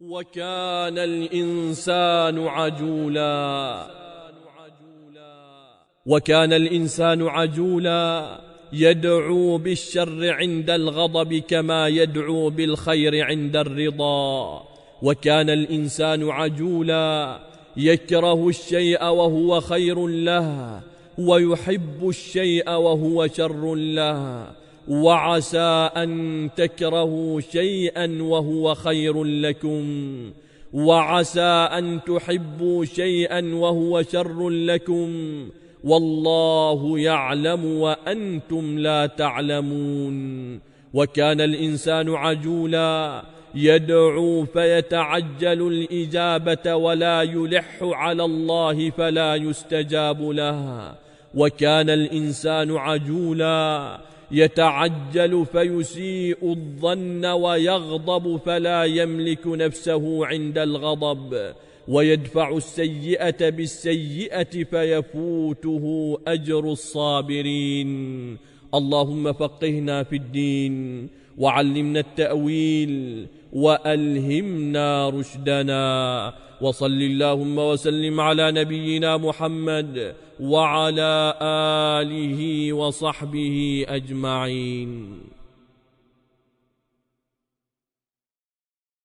وكان الإنسان عجولا وكان الإنسان عجولا يدعو بالشر عند الغضب كما يدعو بالخير عند الرضا وكان الإنسان عجولا يكره الشيء وهو خير له ويحب الشيء وهو شر له وعسى أن تكرهوا شيئا وهو خير لكم وعسى أن تحبوا شيئا وهو شر لكم والله يعلم وأنتم لا تعلمون وكان الإنسان عجولا يدعو فيتعجل الإجابة ولا يلح على الله فلا يستجاب له وكان الإنسان عجولا يتعجل فيسيء الظن ويغضب فلا يملك نفسه عند الغضب ويدفع السيئه بالسيئه فيفوته اجر الصابرين اللهم فقهنا في الدين وعلمنا التأويل وألهمنا رشدنا وصل اللهم وسلم على نبينا محمد وعلى آله وصحبه أجمعين